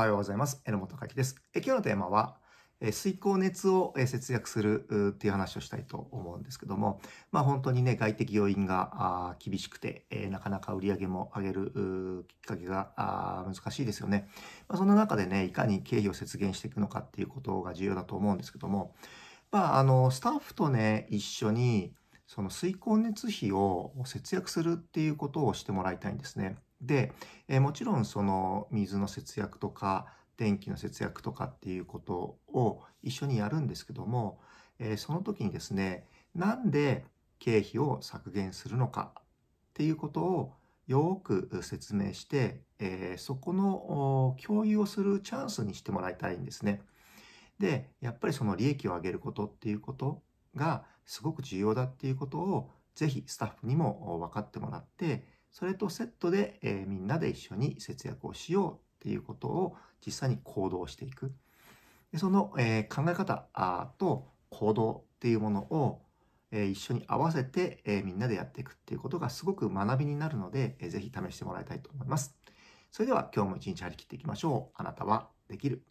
おはようございます。榎本海です。え今日のテーマは、え水耕熱を節約するっていう話をしたいと思うんですけども、まあ本当にね、外的要因が厳しくて、えなかなか売り上げも上げるきっかけが難しいですよね。まあ、そんな中でね、いかに経費を節減していくのかっていうことが重要だと思うんですけども、まああの、スタッフとね、一緒に、その水耕熱費を節約するっていうことをしてもらいたいんですね。で、えー、もちろんその水の節約とか電気の節約とかっていうことを一緒にやるんですけども、えー、その時にですねなんで経費を削減するのかっていうことをよく説明して、えー、そこの共有をするチャンスにしてもらいたいんですね。でやっぱりその利益を上げることっていうことがすごく重要だっていうことをぜひスタッフにも分かってもらってそれとセットで、えー、みんなで一緒に節約をしようっていうことを実際に行動していく。でその、えー、考え方と行動っていうものを、えー、一緒に合わせて、えー、みんなでやっていくっていうことがすごく学びになるので、えー、ぜひ試してもらいたいと思います。それでは今日も一日張り切っていきましょう。あなたはできる。